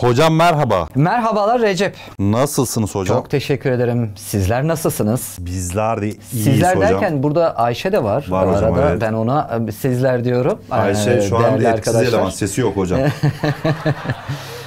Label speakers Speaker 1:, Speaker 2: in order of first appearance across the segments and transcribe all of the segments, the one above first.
Speaker 1: Hocam merhaba. Merhabalar Recep. Nasılsınız hocam? Çok teşekkür ederim. Sizler nasılsınız? Bizler
Speaker 2: de iyiyiz Sizler hocam. derken
Speaker 1: burada Ayşe de var. Var hocam arada. evet. Ben ona e, sizler diyorum. Ayşe ee, şu an etkisiz eleman. Sesi
Speaker 2: yok hocam.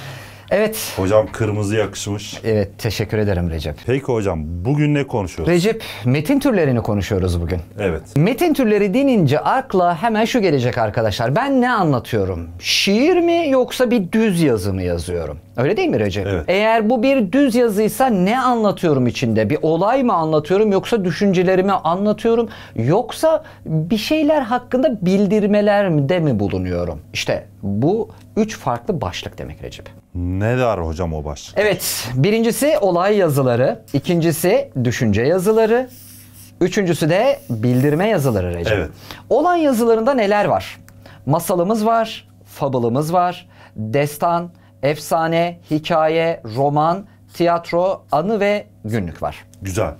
Speaker 2: Evet. Hocam kırmızı yakışmış. Evet teşekkür ederim Recep. Peki hocam bugün ne konuşuyoruz? Recep
Speaker 1: metin türlerini konuşuyoruz bugün. Evet. Metin türleri denince akla hemen şu gelecek arkadaşlar. Ben ne anlatıyorum? Şiir mi yoksa bir düz yazı mı yazıyorum? Öyle değil mi Recep? Evet. Eğer bu bir düz yazıysa ne anlatıyorum içinde? Bir olay mı anlatıyorum yoksa düşüncelerimi anlatıyorum yoksa bir şeyler hakkında bildirmeler de mi bulunuyorum? İşte bu üç farklı başlık demek Recep.
Speaker 2: Ne der hocam
Speaker 1: o başlık? Evet. Birincisi olay yazıları. ikincisi düşünce yazıları. Üçüncüsü de bildirme yazıları Recep. Evet. Olan yazılarında neler var? Masalımız var, fabılımız var, destan, efsane, hikaye, roman, tiyatro, anı ve günlük var. Güzel.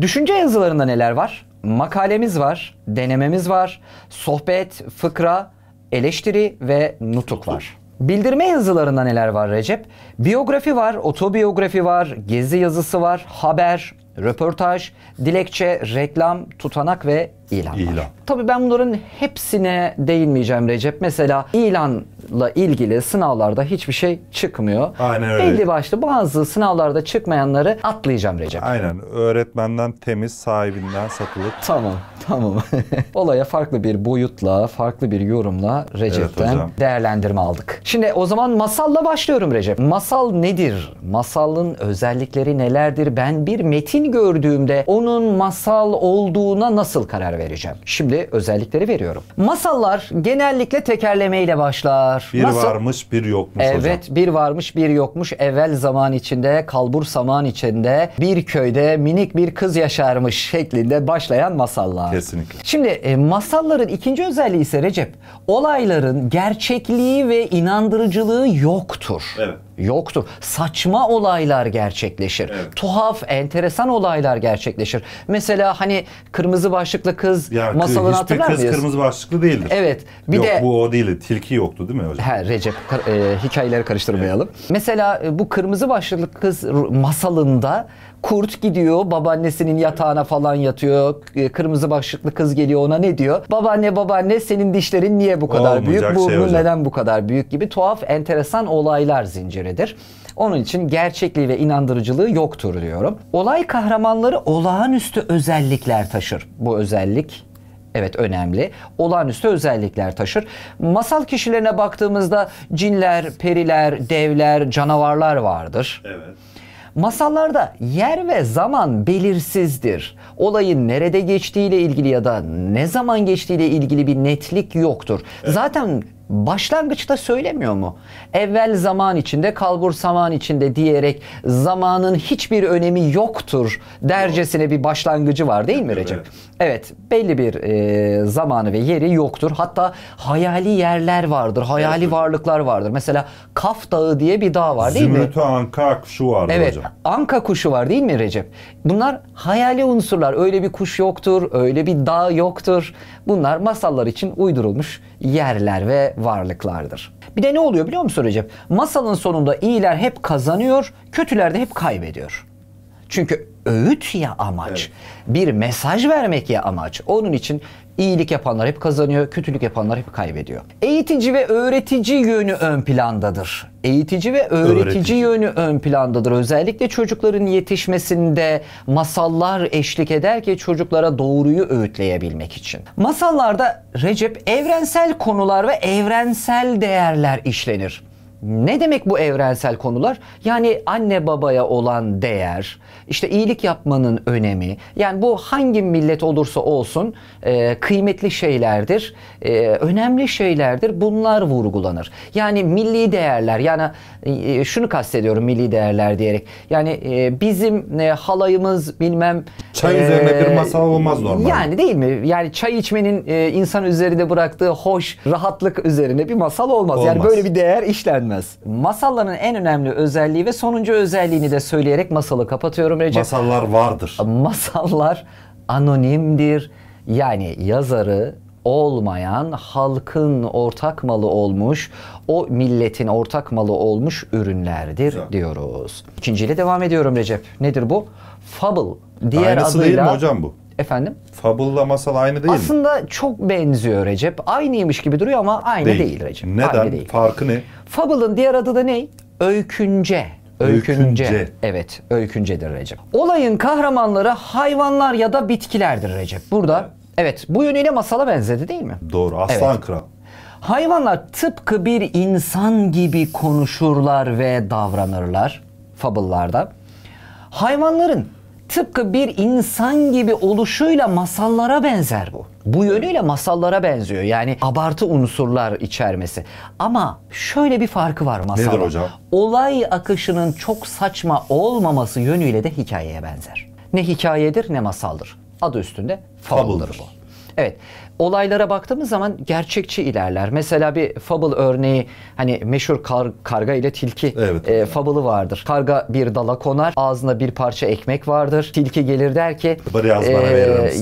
Speaker 1: Düşünce yazılarında neler var? Makalemiz var, denememiz var, sohbet, fıkra, eleştiri ve nutuk var. Bildirme yazılarında neler var Recep? Biyografi var, otobiyografi var, gezi yazısı var, haber, röportaj, dilekçe, reklam, tutanak ve ilan. İlan. Tabii ben bunların hepsine değinmeyeceğim Recep. Mesela ilan sınavla ilgili sınavlarda hiçbir şey çıkmıyor. Aynen öyle. Belli başlı bazı sınavlarda çıkmayanları atlayacağım
Speaker 2: Recep. Aynen. Öğretmenden temiz, sahibinden satılıp. Tamam. Tamam. Olaya farklı bir boyutla, farklı bir yorumla
Speaker 1: Recep'ten evet değerlendirme aldık. Şimdi o zaman masalla başlıyorum Recep. Masal nedir? Masalın özellikleri nelerdir? Ben bir metin gördüğümde onun masal olduğuna nasıl karar vereceğim? Şimdi özellikleri veriyorum. Masallar genellikle tekerlemeyle başlar var. Bir Nasıl?
Speaker 2: varmış bir yokmuş evet, hocam. Evet
Speaker 1: bir varmış bir yokmuş evvel zaman içinde kalbur zaman içinde bir köyde minik bir kız yaşarmış şeklinde başlayan masallar. Kesinlikle. Şimdi e, masalların ikinci özelliği ise Recep olayların gerçekliği ve inandırıcılığı yoktur. Evet yoktur. Saçma olaylar gerçekleşir. Evet. Tuhaf, enteresan olaylar gerçekleşir. Mesela hani kırmızı başlıklı kız ya, masalını hatırlar kız kırmızı başlıklı değildir. Evet. Bir Yok, de bu o değil. Tilki yoktu değil mi hocam? He, Recep e, hikayeleri karıştırmayalım. Evet. Mesela e, bu kırmızı başlıklı kız masalında kurt gidiyor babaannesinin yatağına falan yatıyor. E, kırmızı başlıklı kız geliyor ona ne diyor? Babaanne babaanne senin dişlerin niye bu kadar Olmayacak büyük? Şey bu, bu neden bu kadar büyük gibi tuhaf enteresan olaylar zinciri göredir. Onun için gerçekliği ve inandırıcılığı yoktur diyorum. Olay kahramanları olağanüstü özellikler taşır. Bu özellik Evet önemli. Olağanüstü özellikler taşır. Masal kişilerine baktığımızda cinler, periler, devler, canavarlar vardır. Evet. Masallarda yer ve zaman belirsizdir. Olayın nerede geçtiğiyle ilgili ya da ne zaman geçtiğiyle ilgili bir netlik yoktur. Evet. Zaten başlangıçta söylemiyor mu? Evvel zaman içinde, kalbur zaman içinde diyerek zamanın hiçbir önemi yoktur dercesine bir başlangıcı var değil mi Recep? Evet, belli bir e, zamanı ve yeri yoktur. Hatta hayali yerler vardır, hayali evet. varlıklar vardır. Mesela Kaf Dağı diye bir dağ var değil Zümrütü mi? Zümrütü Anka kuşu var evet, hocam. Evet, Anka kuşu var değil mi Recep? Bunlar hayali unsurlar. Öyle bir kuş yoktur, öyle bir dağ yoktur. Bunlar masallar için uydurulmuş yerler ve varlıklardır. Bir de ne oluyor biliyor musun Recep? Masalın sonunda iyiler hep kazanıyor, kötüler de hep kaybediyor. Çünkü öğüt ya amaç. Evet. Bir mesaj vermek ya amaç. Onun için iyilik yapanlar hep kazanıyor, kötülük yapanlar hep kaybediyor. Eğitici ve öğretici yönü ön plandadır eğitici ve öğretici, öğretici yönü ön plandadır. Özellikle çocukların yetişmesinde masallar eşlik eder ki çocuklara doğruyu öğütleyebilmek için. Masallarda Recep evrensel konular ve evrensel değerler işlenir. Ne demek bu evrensel konular? Yani anne babaya olan değer, işte iyilik yapmanın önemi. Yani bu hangi millet olursa olsun e, kıymetli şeylerdir, e, önemli şeylerdir. Bunlar vurgulanır. Yani milli değerler, yani e, şunu kastediyorum milli değerler diyerek. Yani e, bizim e, halayımız bilmem... Çay e, üzerine bir masal olmaz normal. Yani değil mi? Yani çay içmenin e, insan üzerinde bıraktığı hoş, rahatlık üzerine bir masal olmaz. olmaz. Yani böyle bir değer işlenmez edilmez. Masalların en önemli özelliği ve sonuncu özelliğini de söyleyerek masalı kapatıyorum Recep. Masallar vardır. Masallar anonimdir. Yani yazarı olmayan halkın ortak malı olmuş, o milletin ortak malı olmuş ürünlerdir Güzel. diyoruz. İkinciyle devam ediyorum Recep. Nedir bu? Fable. Diğer Aynısı adıyla, değil mi hocam bu? Efendim? Fabul'la masal aynı değil Aslında mi? Aslında çok benziyor Recep. Aynıymış gibi duruyor ama aynı değil, değil Recep. Neden? Aynı değil. Farkı ne? Fabul'ın diğer adı da ne? Öykünce. Öykünce. öykünce. Evet, öyküncedir Recep. Olayın kahramanları hayvanlar ya da bitkilerdir Recep. Burada evet, bu yönüyle masala benzedi değil mi? Doğru. Aslan evet. Kral. Hayvanlar tıpkı bir insan gibi konuşurlar ve davranırlar fabıllarda. Hayvanların tıpkı bir insan gibi oluşuyla masallara benzer bu. Bu yönüyle masallara benziyor. Yani abartı unsurlar içermesi. Ama şöyle bir farkı var masalda. Nedir hocam? Olay akışının çok saçma olmaması yönüyle de hikayeye benzer. Ne hikayedir ne masaldır. Adı üstünde fable'dır bu. Evet. Olaylara baktığımız zaman gerçekçi ilerler. Mesela bir fable örneği hani meşhur kar, karga ile tilki evet. e, fable'ı vardır. Karga bir dala konar, ağzına bir parça ekmek vardır. Tilki gelir der ki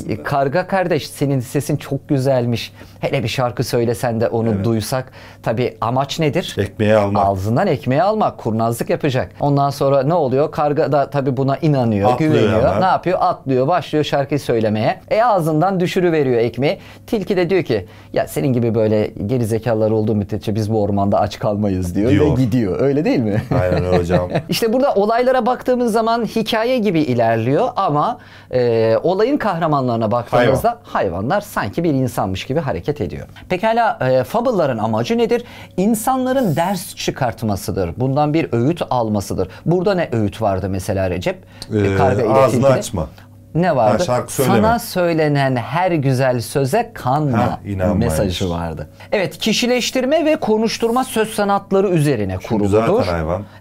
Speaker 1: e, Karga kardeş senin sesin çok güzelmiş. Hele bir şarkı söylesen de onu evet. duysak. Tabi amaç nedir? Ekmeği almak. Ağzından ekmeği almak. Kurnazlık yapacak. Ondan sonra ne oluyor? Karga da tabi buna inanıyor, Atlıyor güveniyor. Hemen. Ne yapıyor? Atlıyor, başlıyor şarkıyı söylemeye. E ağzından düşürü veriyor ekmeği. Tilki de diyor ki ya senin gibi böyle geri zekalar olduğu müddetçe biz bu ormanda aç kalmayız diyor, diyor. ve gidiyor. Öyle değil mi? Aynen hocam. İşte burada olaylara baktığımız zaman hikaye gibi ilerliyor ama e, olayın kahramanlarına baktığımızda Hayvan. hayvanlar sanki bir insanmış gibi hareket hareket ediyor. Pekala e, fable'ların amacı nedir? İnsanların ders çıkartmasıdır. Bundan bir öğüt almasıdır. Burada ne öğüt vardı mesela Recep? Ee, e, ağzını açma ne vardı? Ha, Sana söylenen her güzel söze kanma ha, mesajı vardı. Evet, kişileştirme ve konuşturma söz sanatları üzerine Çünkü kuruludur.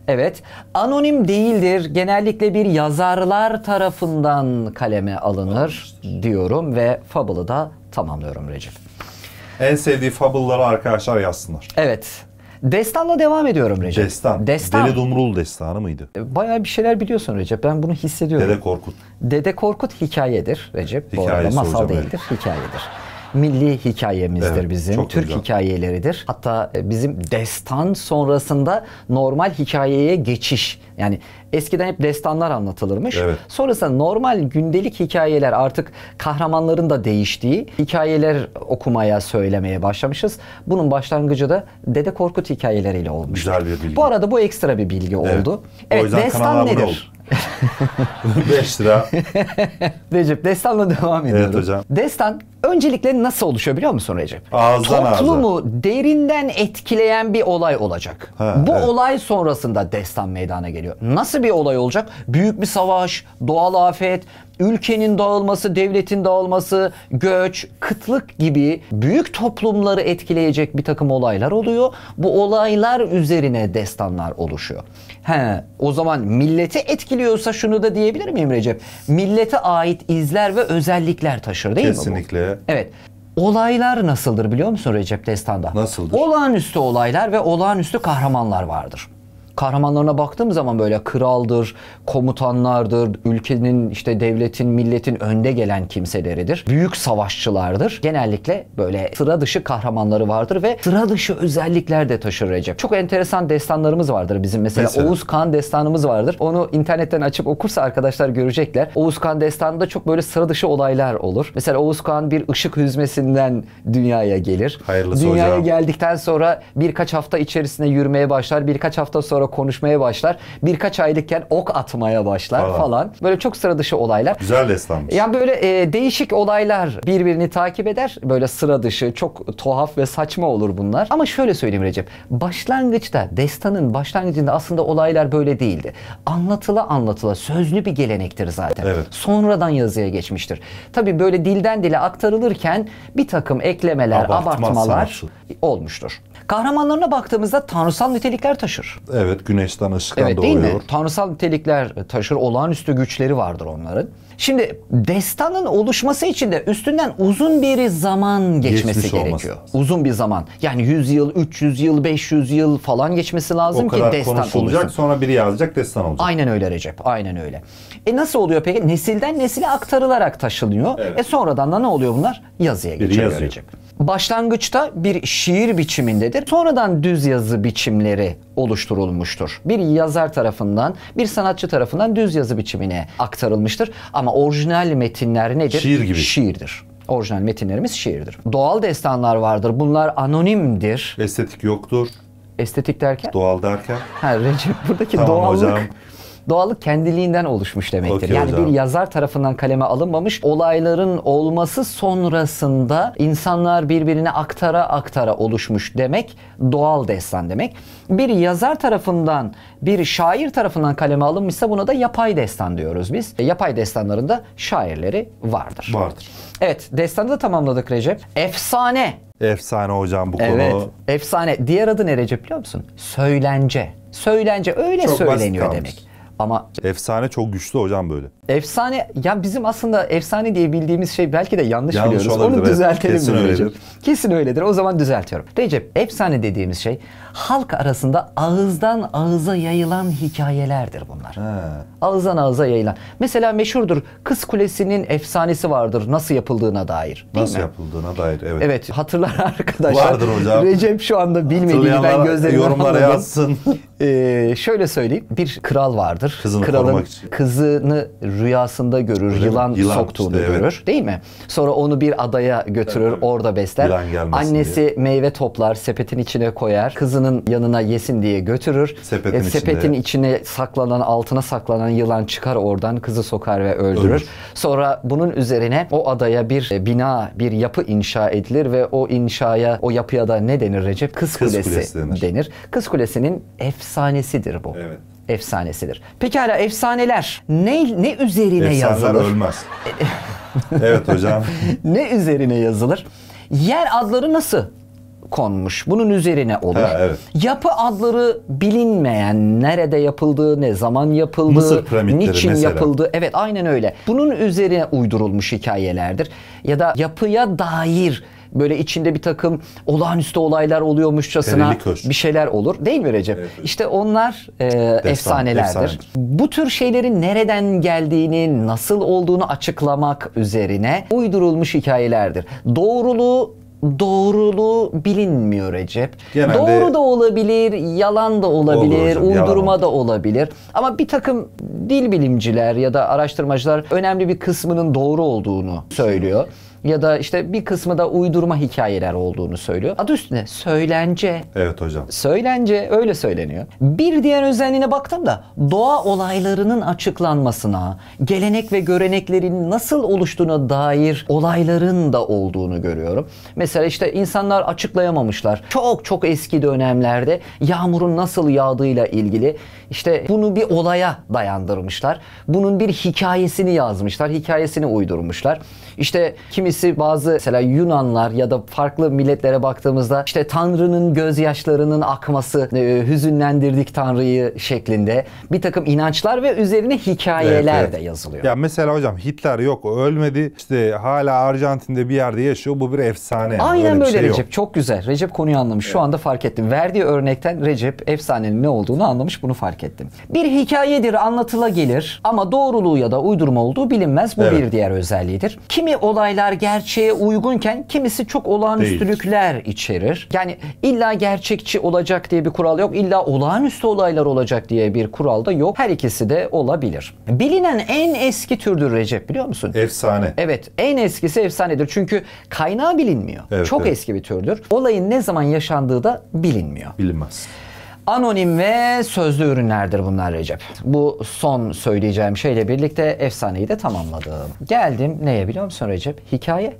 Speaker 1: Evet. Anonim değildir. Genellikle bir yazarlar tarafından kaleme alınır Anlamıştır.
Speaker 2: diyorum ve fabulu da tamamlıyorum Recep. En sevdiği fable'ları arkadaşlar yazsınlar. Evet. Destanla devam ediyorum Recep. Destan. Destan. Deli Dumrul destanı mıydı?
Speaker 1: E, bayağı bir şeyler biliyorsun Recep. Ben bunu hissediyorum. Dede Korkut. Dede Korkut hikayedir Recep. Hikayesi bu arada masal değildir, evet. hikayedir milli hikayemizdir evet, bizim. Türk güzel. hikayeleridir. Hatta e, bizim destan sonrasında normal hikayeye geçiş. Yani eskiden hep destanlar anlatılırmış. Evet. Sonrasında normal gündelik hikayeler artık kahramanların da değiştiği hikayeler okumaya, söylemeye başlamışız. Bunun başlangıcı da Dede Korkut hikayeleriyle olmuş. Güzel bir bilgi. Bu arada bu ekstra bir bilgi evet. oldu. Evet, o yüzden destan nedir? Oldu.
Speaker 2: 5 lira.
Speaker 1: Recep destanla devam ediyorum. Evet hocam. Destan öncelikle nasıl oluşuyor biliyor musun Recep? Ağızdan Toplumu ağza. derinden etkileyen bir olay olacak. Ha, Bu evet. olay sonrasında destan meydana geliyor. Nasıl bir olay olacak? Büyük bir savaş, doğal afet, ülkenin dağılması, devletin dağılması, göç, kıtlık gibi büyük toplumları etkileyecek bir takım olaylar oluyor. Bu olaylar üzerine destanlar oluşuyor. He, o zaman milleti etkiliyorsa şunu da diyebilir miyim Recep? Millete ait izler ve özellikler taşır değil Kesinlikle. mi bu? Kesinlikle. Evet. Olaylar nasıldır biliyor musun Recep Destan'da? Nasıldır? Olağanüstü olaylar ve olağanüstü kahramanlar vardır kahramanlarına baktığım zaman böyle kraldır, komutanlardır, ülkenin işte devletin, milletin önde gelen kimseleridir. Büyük savaşçılardır. Genellikle böyle sıra dışı kahramanları vardır ve sıra dışı özellikler de taşır Recep. Çok enteresan destanlarımız vardır bizim. Mesela, mesela. Oğuz Kağan destanımız vardır. Onu internetten açıp okursa arkadaşlar görecekler. Oğuz Kağan destanında çok böyle sıra dışı olaylar olur. Mesela Oğuz Kağan bir ışık hüzmesinden dünyaya gelir. Hayırlısı Dünyaya hocam. geldikten sonra birkaç hafta içerisinde yürümeye başlar. Birkaç hafta sonra konuşmaya başlar. Birkaç aylıkken ok atmaya başlar falan. falan. Böyle çok sıra dışı olaylar.
Speaker 2: Güzel destanmış.
Speaker 1: Yani böyle e, değişik olaylar birbirini takip eder. Böyle sıra dışı, çok tuhaf ve saçma olur bunlar. Ama şöyle söyleyeyim Recep. Başlangıçta, destanın başlangıcında aslında olaylar böyle değildi. Anlatıla anlatıla sözlü bir gelenektir zaten. Evet. Sonradan yazıya geçmiştir. Tabii böyle dilden dile aktarılırken bir takım eklemeler, Abartma abartmalar sanatçı. olmuştur. Kahramanlarına baktığımızda tanrısal nitelikler taşır.
Speaker 2: Evet. Evet güneşten ışıktan evet, doğuyor. Değil mi?
Speaker 1: Tanrısal nitelikler taşır, olağanüstü güçleri vardır onların. Şimdi destanın oluşması için de üstünden uzun bir zaman geçmesi Geçmiş gerekiyor. Olması. Uzun bir zaman. Yani 100 yıl, 300 yıl, 500 yıl falan geçmesi lazım o kadar ki destan konuşulacak,
Speaker 2: sonra biri yazacak destan
Speaker 1: olacak. Aynen öyle Recep. Aynen öyle. E nasıl oluyor peki? Nesilden nesile aktarılarak taşınıyor. Evet. E sonradan da ne oluyor bunlar? Yazıya geçiyor Recep başlangıçta bir şiir biçimindedir. Sonradan düz yazı biçimleri oluşturulmuştur. Bir yazar tarafından, bir sanatçı tarafından düz yazı biçimine aktarılmıştır. Ama orijinal metinler nedir? Şiir gibi. Şiirdir. Orijinal metinlerimiz şiirdir. Doğal destanlar vardır. Bunlar anonimdir. Estetik yoktur. Estetik derken? Doğal derken. Ha Recep buradaki tamam, doğallık. Hocam doğallık kendiliğinden oluşmuş demektir. Okay, yani hocam. bir yazar tarafından kaleme alınmamış olayların olması sonrasında insanlar birbirine aktara aktara oluşmuş demek doğal destan demek. Bir yazar tarafından bir şair tarafından kaleme alınmışsa buna da yapay destan diyoruz biz. E, yapay destanlarında şairleri vardır. Vardır. Evet destanı da tamamladık Recep. Efsane Efsane hocam bu evet, konu. Evet. Efsane. Diğer adı ne Recep biliyor musun? Söylence. Söylence öyle Çok söyleniyor demek.
Speaker 2: Ama efsane çok güçlü hocam böyle.
Speaker 1: Efsane ya bizim aslında efsane diye bildiğimiz şey belki de yanlış, yanlış biliyoruz. Onu düzeltelim Kesin öyledir. Kesin öyledir. O zaman düzeltiyorum. Recep efsane dediğimiz şey halk arasında ağızdan ağıza yayılan hikayelerdir bunlar. He. Ağızdan ağıza yayılan. Mesela meşhurdur Kız Kulesi'nin efsanesi vardır nasıl yapıldığına dair. Değil nasıl mi?
Speaker 2: yapıldığına dair evet. Evet
Speaker 1: hatırlar arkadaşlar. Vardır hocam. Recep şu
Speaker 2: anda bilmediğini ben gözlerimden yorumlara anladım. yazsın.
Speaker 1: Ee, şöyle söyleyeyim. Bir kral vardır anlatır. Kızını Kralın için. kızını rüyasında görür. yılan, yılan soktuğunu işte, görür. Evet. Değil mi? Sonra onu bir adaya götürür. Evet. Orada besler. Annesi diye. meyve toplar. Sepetin içine koyar. Kızının yanına yesin diye götürür. Sepetin, e, sepetin içine. içine saklanan, altına saklanan yılan çıkar oradan. Kızı sokar ve öldürür. Ölür. Sonra bunun üzerine o adaya bir e, bina, bir yapı inşa edilir ve o inşaya, o yapıya da ne denir Recep? Kız, Kız Kulesi, Kulesi denir. denir. Kız Kulesi'nin efsanesidir bu. Evet efsanesidir. Pekala efsaneler ne, ne üzerine Efsaneler yazılır? ölmez.
Speaker 2: evet hocam.
Speaker 1: ne üzerine yazılır? Yer adları nasıl konmuş. Bunun üzerine olur. Ha, evet. Yapı adları bilinmeyen, nerede yapıldığı, ne zaman yapıldığı, Mısır niçin mesela. yapıldığı. Evet aynen öyle. Bunun üzerine uydurulmuş hikayelerdir. Ya da yapıya dair böyle içinde bir takım olağanüstü olaylar oluyormuşçasına bir şeyler olur. Değil mi Recep? Evet. İşte onlar e, Defsan, efsanelerdir. Efsanedir. Bu tür şeylerin nereden geldiğini, nasıl olduğunu açıklamak üzerine uydurulmuş hikayelerdir. Doğruluğu doğruluğu bilinmiyor Recep.
Speaker 2: Genelde Doğru da
Speaker 1: olabilir, yalan da olabilir, hocam, uydurma yalan. da olabilir. Ama bir takım dil bilimciler ya da araştırmacılar önemli bir kısmının doğru olduğunu söylüyor ya da işte bir kısmı da uydurma hikayeler olduğunu söylüyor. Adı üstünde söylence. Evet hocam. Söylence öyle söyleniyor. Bir diğer özelliğine baktım da doğa olaylarının açıklanmasına, gelenek ve göreneklerin nasıl oluştuğuna dair olayların da olduğunu görüyorum. Mesela işte insanlar açıklayamamışlar. Çok çok eski dönemlerde yağmurun nasıl yağdığıyla ilgili işte bunu bir olaya dayandırmışlar. Bunun bir hikayesini yazmışlar, hikayesini uydurmuşlar. İşte kimi Kimisi bazı mesela Yunanlar ya da farklı milletlere baktığımızda işte Tanrı'nın gözyaşlarının akması, e, hüzünlendirdik Tanrı'yı şeklinde bir takım inançlar ve üzerine hikayeler evet, evet. de yazılıyor.
Speaker 2: Ya mesela hocam Hitler yok ölmedi işte hala Arjantin'de bir yerde yaşıyor bu bir efsane. Aynen Öyle böyle şey Recep yok. çok güzel. Recep konuyu anlamış şu
Speaker 1: anda fark ettim. Verdiği örnekten Recep efsanenin ne olduğunu anlamış bunu fark ettim.
Speaker 2: Bir hikayedir
Speaker 1: anlatıla gelir ama doğruluğu ya da uydurma olduğu bilinmez bu evet. bir diğer özelliğidir. Kimi olaylar gerçeğe uygunken kimisi çok olağanüstülükler Değil. içerir. Yani illa gerçekçi olacak diye bir kural yok. İlla olağanüstü olaylar olacak diye bir kural da yok. Her ikisi de olabilir. Bilinen en eski türdür Recep biliyor musun? Efsane. Evet. En eskisi efsanedir. Çünkü kaynağı bilinmiyor. Evet, çok evet. eski bir türdür. Olayın ne zaman yaşandığı da bilinmiyor. Bilinmez. Anonim ve sözlü ürünlerdir bunlar Recep. Bu son söyleyeceğim şeyle birlikte efsaneyi de tamamladım. Geldim neye biliyor musun Recep? Hikaye,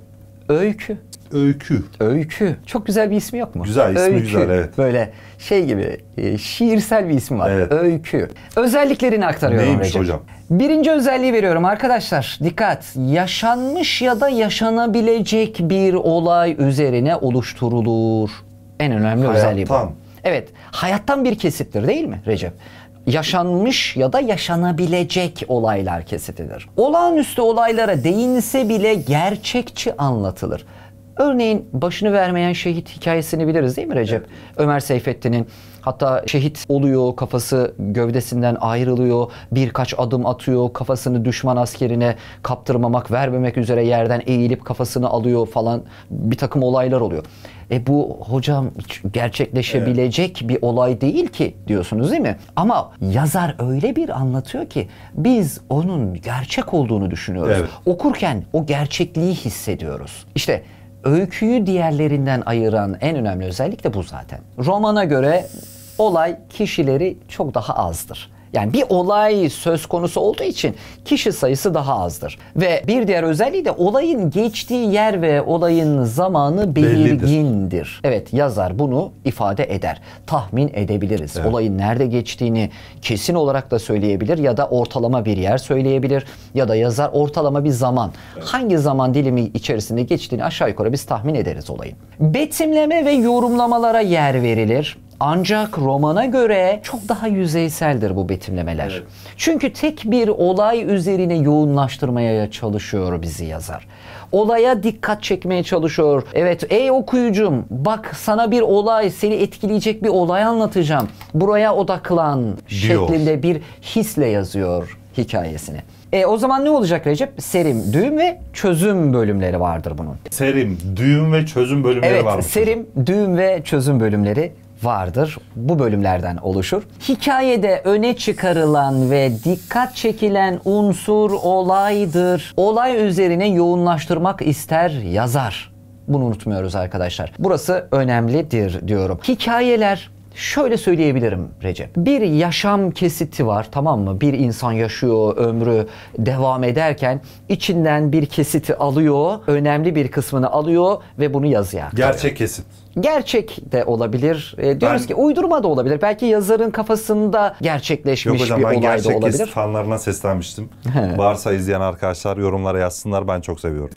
Speaker 1: öykü. Öykü. Öykü. Çok güzel bir ismi yok mu? Güzel, ismi öykü. güzel evet. Böyle şey gibi e, şiirsel bir ismi var. Evet. Öykü. Özelliklerini aktarıyorum Neymiş Recep. hocam? Birinci özelliği veriyorum arkadaşlar. Dikkat. Yaşanmış ya da yaşanabilecek bir olay üzerine oluşturulur. En önemli Hayattan. özelliği bu. Evet, hayattan bir kesittir değil mi Recep? yaşanmış ya da yaşanabilecek olaylar kesitidir. Olağanüstü olaylara değinse bile gerçekçi anlatılır. Örneğin başını vermeyen şehit hikayesini biliriz değil mi Recep? Evet. Ömer Seyfettin'in hatta şehit oluyor, kafası gövdesinden ayrılıyor, birkaç adım atıyor, kafasını düşman askerine kaptırmamak, vermemek üzere yerden eğilip kafasını alıyor falan bir takım olaylar oluyor. E bu hocam gerçekleşebilecek evet. bir olay değil ki diyorsunuz değil mi? Ama yazar öyle bir anlatıyor ki biz onun gerçek olduğunu düşünüyoruz. Evet. Okurken o gerçekliği hissediyoruz. İşte öyküyü diğerlerinden ayıran en önemli özellik de bu zaten. Romana göre olay kişileri çok daha azdır. Yani bir olay söz konusu olduğu için kişi sayısı daha azdır. Ve bir diğer özelliği de olayın geçtiği yer ve olayın zamanı belirgindir. Evet yazar bunu ifade eder. Tahmin edebiliriz. Evet. Olayın nerede geçtiğini kesin olarak da söyleyebilir ya da ortalama bir yer söyleyebilir ya da yazar ortalama bir zaman. Evet. Hangi zaman dilimi içerisinde geçtiğini aşağı yukarı biz tahmin ederiz olayın. Betimleme ve yorumlamalara yer verilir. Ancak romana göre çok daha yüzeyseldir bu betimlemeler. Evet. Çünkü tek bir olay üzerine yoğunlaştırmaya çalışıyor bizi yazar. Olaya dikkat çekmeye çalışıyor. Evet ey okuyucum bak sana bir olay seni etkileyecek bir olay anlatacağım. Buraya odaklan şeklinde bir hisle yazıyor hikayesini. E, o zaman ne olacak Recep? Serim, düğüm ve çözüm bölümleri vardır bunun.
Speaker 2: Serim, düğüm ve çözüm bölümleri evet, var. Evet,
Speaker 1: serim, düğüm ve çözüm bölümleri vardır. Bu bölümlerden oluşur. Hikayede öne çıkarılan ve dikkat çekilen unsur olaydır. Olay üzerine yoğunlaştırmak ister yazar. Bunu unutmuyoruz arkadaşlar. Burası önemlidir diyorum. Hikayeler Şöyle söyleyebilirim Recep. Bir yaşam kesiti var tamam mı? Bir insan yaşıyor ömrü devam ederken içinden bir kesiti alıyor, önemli bir kısmını alıyor ve bunu yazıyor. Gerçek kesit gerçek de olabilir. E, diyoruz ben, ki uydurma da olabilir. Belki yazarın kafasında gerçekleşmiş hocam, bir olay da olabilir. Yok hocam ben gerçek kesit
Speaker 2: fanlarına seslenmiştim. Varsa izleyen arkadaşlar yorumlara yazsınlar ben çok seviyorum.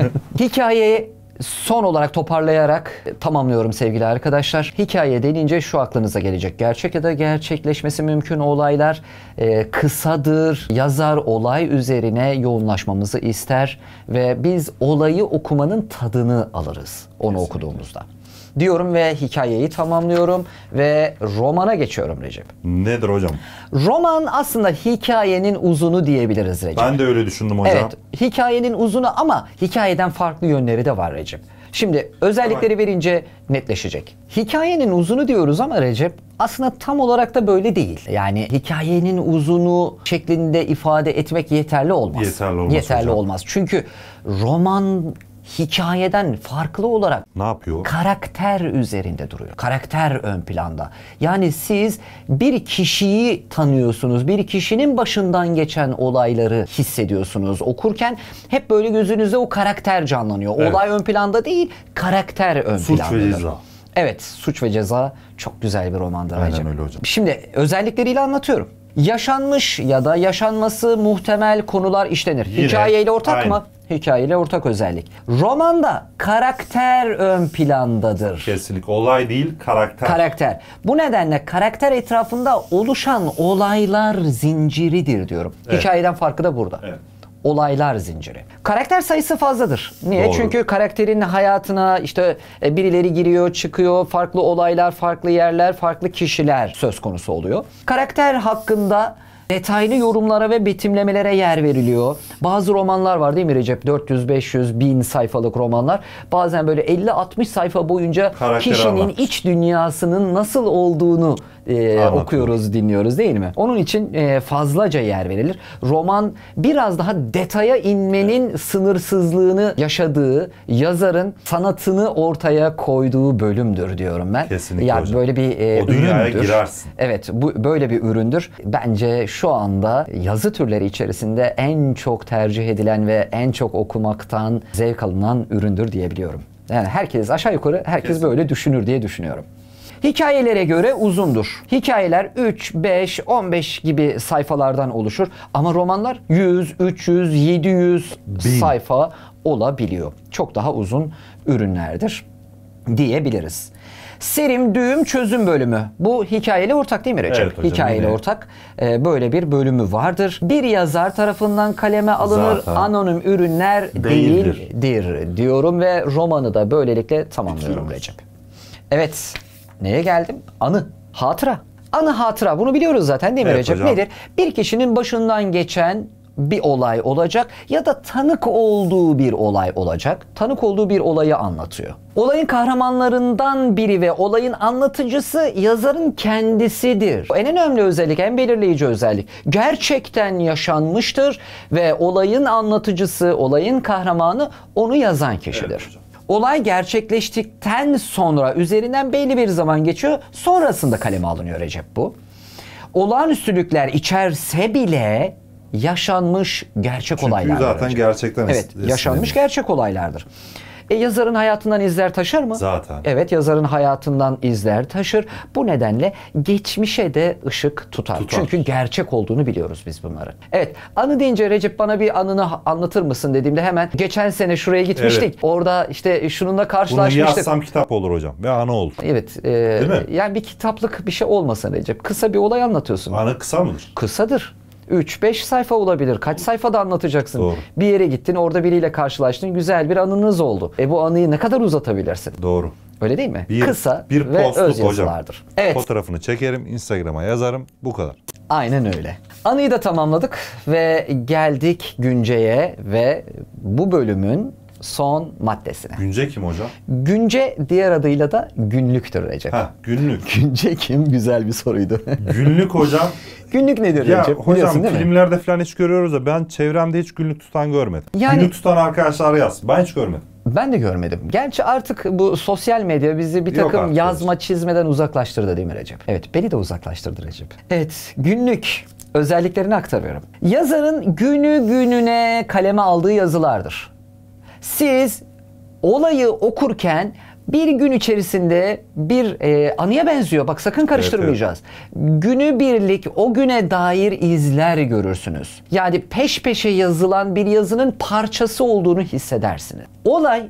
Speaker 1: Hikayeye Son olarak toparlayarak e, tamamlıyorum sevgili arkadaşlar. Hikaye denince şu aklınıza gelecek. Gerçek ya da gerçekleşmesi mümkün olaylar e, kısadır. Yazar olay üzerine yoğunlaşmamızı ister ve biz olayı okumanın tadını alırız onu Kesinlikle. okuduğumuzda diyorum ve hikayeyi tamamlıyorum ve romana geçiyorum Recep. Nedir hocam? Roman aslında hikayenin uzunu diyebiliriz Recep. Ben
Speaker 2: de öyle düşündüm hocam. Evet
Speaker 1: hikayenin uzunu ama hikayeden farklı yönleri de var Recep. Şimdi özellikleri verince netleşecek. Hikayenin uzunu diyoruz ama Recep aslında tam olarak da böyle değil. Yani hikayenin uzunu şeklinde ifade etmek yeterli olmaz. Yeterli olmaz. Yeterli hocam. olmaz. Çünkü roman hikayeden farklı olarak ne yapıyor? Karakter üzerinde duruyor. Karakter ön planda. Yani siz bir kişiyi tanıyorsunuz. Bir kişinin başından geçen olayları hissediyorsunuz. Okurken hep böyle gözünüzde o karakter canlanıyor. Evet. Olay ön planda değil, karakter ön Suç planda. Suç ve ceza. Evet, Suç ve Ceza çok güzel bir romandır Aynen hocam. öyle hocam. Şimdi özellikleriyle anlatıyorum yaşanmış ya da yaşanması muhtemel konular işlenir. Yine, Hikayeyle ortak aynen. mı? Hikayeyle ortak özellik. Romanda karakter ön plandadır.
Speaker 2: Kesinlikle olay değil
Speaker 1: karakter. Karakter. Bu nedenle karakter etrafında oluşan olaylar zinciridir diyorum. Evet. Hikayeden farkı da burada. Evet olaylar zinciri. Karakter sayısı fazladır. Niye? Doğru. Çünkü karakterin hayatına işte e, birileri giriyor, çıkıyor, farklı olaylar, farklı yerler, farklı kişiler söz konusu oluyor. Karakter hakkında detaylı yorumlara ve betimlemelere yer veriliyor. Bazı romanlar var değil mi Recep? 400, 500, 1000 sayfalık romanlar. Bazen böyle 50-60 sayfa boyunca Karakter kişinin anlatmış. iç dünyasının nasıl olduğunu e, okuyoruz, dinliyoruz değil mi? Onun için e, fazlaca yer verilir. Roman biraz daha detaya inmenin evet. sınırsızlığını yaşadığı, yazarın sanatını ortaya koyduğu bölümdür diyorum ben. Kesinlikle ya, hocam. Böyle bir e, o üründür. girersin. Evet, bu böyle bir üründür. Bence şu anda yazı türleri içerisinde en çok tercih edilen ve en çok okumaktan zevk alınan üründür diyebiliyorum. Yani herkes aşağı yukarı herkes Kesinlikle. böyle düşünür diye düşünüyorum. Hikayelere göre uzundur. Hikayeler 3, 5, 15 gibi sayfalardan oluşur ama romanlar 100, 300, 700 Bin. sayfa olabiliyor. Çok daha uzun ürünlerdir diyebiliriz. Serim Düğüm Çözüm bölümü. Bu hikayeli ortak değil mi Recep? Evet hocam, ortak e, böyle bir bölümü vardır. Bir yazar tarafından kaleme alınır. Zaten anonim ürünler değildir. değildir diyorum ve romanı da böylelikle tamamlıyorum Recep. Evet Neye geldim? Anı, hatıra. Anı hatıra bunu biliyoruz zaten değil mi evet, Recep? Hocam. Nedir? Bir kişinin başından geçen bir olay olacak ya da tanık olduğu bir olay olacak. Tanık olduğu bir olayı anlatıyor. Olayın kahramanlarından biri ve olayın anlatıcısı yazarın kendisidir. En önemli özellik, en belirleyici özellik gerçekten yaşanmıştır ve olayın anlatıcısı, olayın kahramanı onu yazan kişidir. Evet, hocam olay gerçekleştikten sonra üzerinden belli bir zaman geçiyor. Sonrasında kaleme alınıyor Recep bu. Olağanüstülükler içerse bile yaşanmış gerçek Çünkü olaylardır. Çünkü zaten Recep. gerçekten Evet, yaşanmış gerçek olaylardır. E, yazarın hayatından izler taşır mı? Zaten. Evet yazarın hayatından izler taşır. Bu nedenle geçmişe de ışık tutar. tutar. Çünkü gerçek olduğunu biliyoruz biz bunların. Evet anı deyince Recep bana bir anını anlatır mısın dediğimde hemen geçen sene şuraya gitmiştik. Evet. Orada işte şununla karşılaşmıştık. Bunu yazsam
Speaker 2: kitap olur hocam ve anı oldu. Evet. E, Değil
Speaker 1: mi? Yani bir kitaplık bir şey olmasın Recep. Kısa bir olay anlatıyorsun. Anı kısa mıdır? Kısadır. 3-5 sayfa olabilir. Kaç sayfada anlatacaksın? Doğru. Bir yere gittin, orada biriyle karşılaştın, güzel bir anınız oldu. E bu anıyı ne kadar uzatabilirsin? Doğru. Öyle değil mi? Bir, Kısa bir ve öz yazılardır. Hocam. Evet.
Speaker 2: Fotoğrafını çekerim, Instagram'a yazarım. Bu kadar. Aynen öyle.
Speaker 1: Anıyı da tamamladık ve geldik günceye ve bu bölümün son maddesine. Günce kim hocam? Günce diğer adıyla da günlüktür Recep. Ha,
Speaker 2: günlük. Günce kim? Güzel bir soruydu. günlük hocam. Günlük nedir ya, Recep? Hocam Biliyorsun, değil filmlerde mi? falan hiç görüyoruz da ben çevremde hiç günlük tutan görmedim. Yani, günlük tutan arkadaşlar yaz. Ben hiç görmedim. Ben de görmedim.
Speaker 1: Gerçi artık bu sosyal medya bizi bir takım yazma çizmeden uzaklaştırdı değil mi Recep? Evet beni de uzaklaştırdı Recep. Evet günlük özelliklerini aktarıyorum. Yazarın günü gününe kaleme aldığı yazılardır. Siz olayı okurken bir gün içerisinde bir e, anıya benziyor. Bak sakın karıştırmayacağız. Evet, evet. Günü birlik o güne dair izler görürsünüz. Yani peş peşe yazılan bir yazının parçası olduğunu hissedersiniz. Olay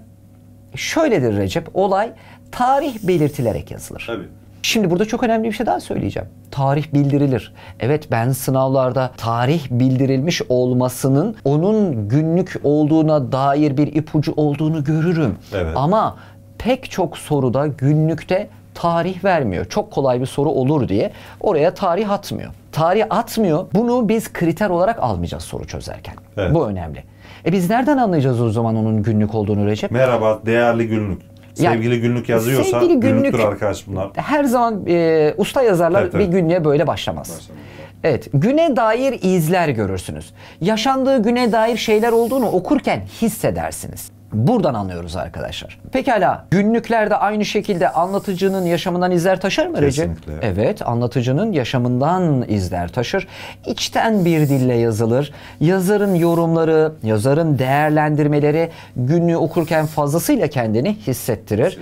Speaker 1: şöyledir Recep. Olay tarih belirtilerek yazılır. Tabii. Şimdi burada çok önemli bir şey daha söyleyeceğim. Tarih bildirilir. Evet ben sınavlarda tarih bildirilmiş olmasının onun günlük olduğuna dair bir ipucu olduğunu görürüm. Evet. Ama pek çok soruda günlükte tarih vermiyor. Çok kolay bir soru olur diye oraya tarih atmıyor. Tarih atmıyor. Bunu biz kriter olarak almayacağız soru çözerken. Evet. Bu önemli. E biz nereden anlayacağız o zaman onun günlük
Speaker 2: olduğunu Recep? Merhaba değerli günlük. Sevgili günlük yazıyorsa sevgili günlük, günlüktür arkadaş bunlar.
Speaker 1: Her zaman e, usta yazarlar evet, evet. bir günlüğe böyle başlamaz. Başlamaz. Evet, güne dair izler görürsünüz. Yaşandığı güne dair şeyler olduğunu okurken hissedersiniz. Buradan anlıyoruz arkadaşlar. Pekala günlüklerde aynı şekilde anlatıcının yaşamından izler taşır mı Recep? Kesinlikle. Evet anlatıcının yaşamından izler taşır. İçten bir dille yazılır. Yazarın yorumları, yazarın değerlendirmeleri günlüğü okurken fazlasıyla kendini hissettirir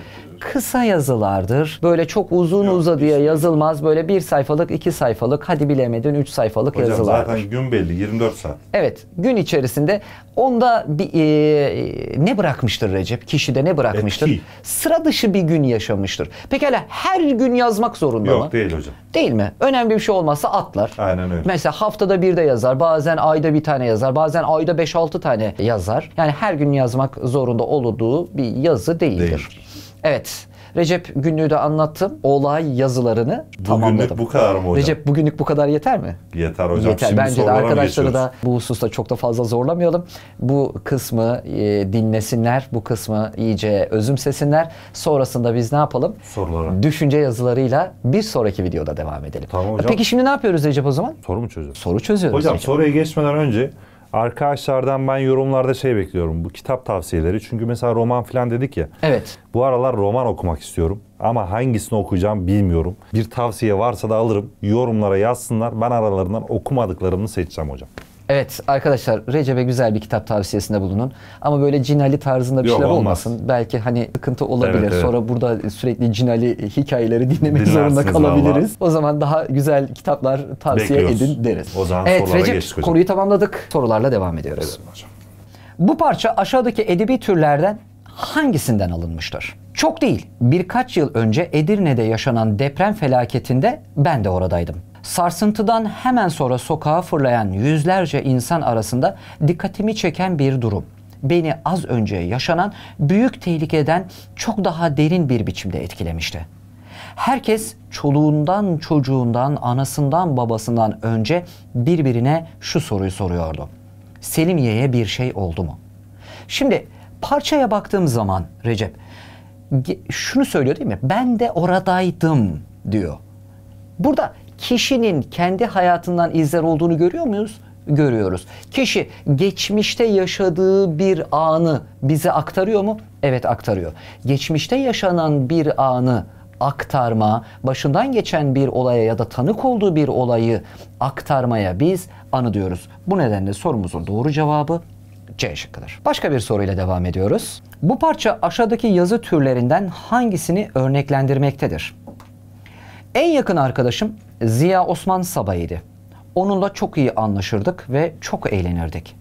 Speaker 1: kısa yazılardır. Böyle çok uzun Yok, uzadıya işte. yazılmaz. Böyle bir sayfalık, iki sayfalık, hadi bilemedin üç sayfalık Hocam, yazılardır. zaten
Speaker 2: gün belli 24 saat.
Speaker 1: Evet. Gün içerisinde onda bir, e, ne bırakmıştır Recep? Kişide ne bırakmıştır? Etki. Sıra dışı bir gün yaşamıştır. Pekala her gün yazmak zorunda Yok, mı? Yok değil hocam. Değil mi? Önemli bir şey olmazsa atlar. Aynen öyle. Mesela haftada bir de yazar. Bazen ayda bir tane yazar. Bazen ayda 5-6 tane yazar. Yani her gün yazmak zorunda olduğu bir yazı değildir. Değil. Evet. Recep günlüğü de anlattım. Olay yazılarını tamamladım. Bugünlük bu kadar mı hocam? Recep bugünlük bu kadar yeter mi?
Speaker 2: Yeter hocam. Yeter. Şimdi Bence de arkadaşları da
Speaker 1: bu hususta çok da fazla zorlamayalım. Bu kısmı e, dinlesinler. Bu kısmı iyice özümsesinler. Sonrasında biz ne yapalım? Sorulara. Düşünce yazılarıyla
Speaker 2: bir sonraki videoda devam edelim. Tamam e hocam. Peki
Speaker 1: şimdi ne yapıyoruz Recep o zaman? Soru mu çözüyoruz? Soru çözüyoruz. Hocam Recep.
Speaker 2: soruya geçmeden önce Arkadaşlardan ben yorumlarda şey bekliyorum. Bu kitap tavsiyeleri. Çünkü mesela roman falan dedik ya. Evet. Bu aralar roman okumak istiyorum. Ama hangisini okuyacağım bilmiyorum. Bir tavsiye varsa da alırım. Yorumlara yazsınlar. Ben aralarından okumadıklarımı seçeceğim hocam. Evet arkadaşlar Recep'e güzel bir kitap tavsiyesinde bulunun. Ama böyle cinali tarzında
Speaker 1: bir Yok, şeyler olmaz. olmasın. Belki hani sıkıntı olabilir. Evet, evet. Sonra burada sürekli cinali hikayeleri dinlemek zorunda kalabiliriz. Valla. O zaman daha güzel kitaplar tavsiye Bekliyoruz. edin deriz. O zaman evet Recep geçtik konuyu tamamladık. Sorularla devam ediyoruz. hocam. Bu parça aşağıdaki edebi türlerden hangisinden alınmıştır? Çok değil, birkaç yıl önce Edirne'de yaşanan deprem felaketinde ben de oradaydım. Sarsıntıdan hemen sonra sokağa fırlayan yüzlerce insan arasında dikkatimi çeken bir durum. Beni az önce yaşanan büyük tehlikeden çok daha derin bir biçimde etkilemişti. Herkes çoluğundan, çocuğundan, anasından, babasından önce birbirine şu soruyu soruyordu. Selimiye'ye bir şey oldu mu? Şimdi parçaya baktığım zaman Recep şunu söylüyor değil mi? Ben de oradaydım diyor. Burada kişinin kendi hayatından izler olduğunu görüyor muyuz? görüyoruz. Kişi geçmişte yaşadığı bir anı bize aktarıyor mu? Evet aktarıyor. Geçmişte yaşanan bir anı aktarma, başından geçen bir olaya ya da tanık olduğu bir olayı aktarmaya biz anı diyoruz. Bu nedenle sorumuzun doğru cevabı C şıkkıdır. Başka bir soruyla devam ediyoruz. Bu parça aşağıdaki yazı türlerinden hangisini örneklendirmektedir? En yakın arkadaşım Ziya Osman Saba idi. Onunla çok iyi anlaşırdık ve çok eğlenirdik.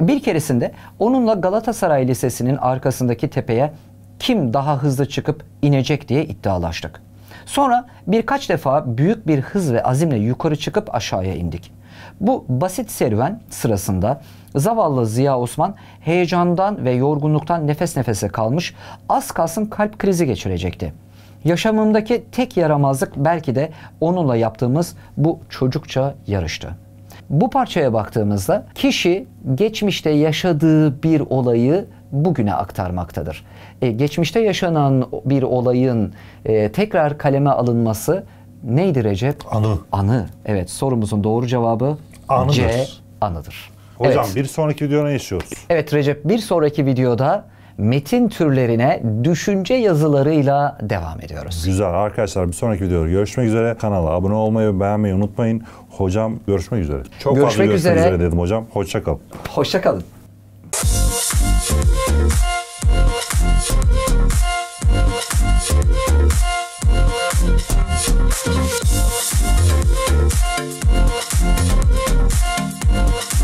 Speaker 1: Bir keresinde onunla Galatasaray Lisesi'nin arkasındaki tepeye kim daha hızlı çıkıp inecek diye iddialaştık. Sonra birkaç defa büyük bir hız ve azimle yukarı çıkıp aşağıya indik. Bu basit serüven sırasında zavallı Ziya Osman heyecandan ve yorgunluktan nefes nefese kalmış, az kalsın kalp krizi geçirecekti. Yaşamımdaki tek yaramazlık belki de onunla yaptığımız bu çocukça yarıştı. Bu parçaya baktığımızda kişi geçmişte yaşadığı bir olayı bugüne aktarmaktadır. E, geçmişte yaşanan bir olayın e, tekrar kaleme alınması neydi Recep? Anı. Anı. Evet sorumuzun doğru cevabı Anıdır. C. Anıdır. Hocam evet. bir sonraki videoda ne Evet Recep bir sonraki videoda metin türlerine düşünce yazılarıyla devam
Speaker 2: ediyoruz. Güzel arkadaşlar bir sonraki videoda görüşmek üzere. Kanala abone olmayı beğenmeyi unutmayın. Hocam görüşmek üzere. Çok görüşmek fazla görüşmek üzere. üzere dedim hocam. Hoşça kalın. Hoşça kalın. Thank you.